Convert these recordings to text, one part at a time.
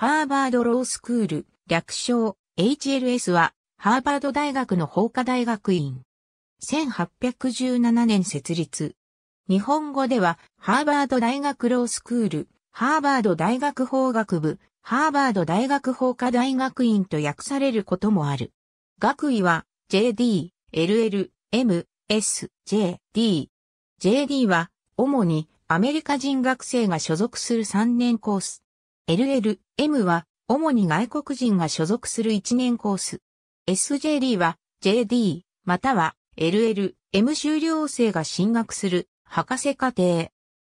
ハーバードロースクール、略称 HLS は、ハーバード大学の法科大学院。1817年設立。日本語では、ハーバード大学ロースクール、ハーバード大学法学部、ハーバード大学法科大学院と訳されることもある。学位は、JD、LL、M、S、J、D。JD は、主にアメリカ人学生が所属する3年コース。LLM は主に外国人が所属する1年コース。SJD は JD または LLM 修了生が進学する博士課程。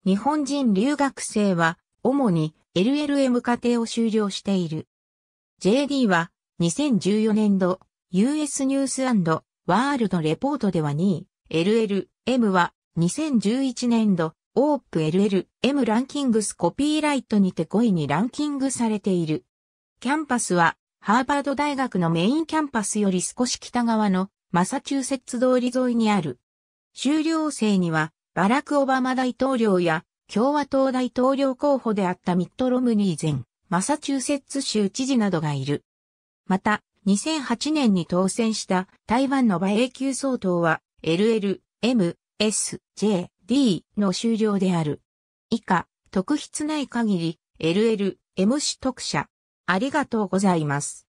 日本人留学生は主に LLM 課程を修了している。JD は2014年度 US ニュースワールドレポートでは2位、LLM は2011年度オープ LLM ランキングスコピーライトにて5位にランキングされている。キャンパスは、ハーバード大学のメインキャンパスより少し北側のマサチューセッツ通り沿いにある。修了生には、バラク・オバマ大統領や共和党大統領候補であったミット・ロムニー前、マサチューセッツ州知事などがいる。また、2008年に当選した台湾の馬英九総統は、LLM、SJ、D の終了である。以下、特筆ない限り、LL、MC 特者。ありがとうございます。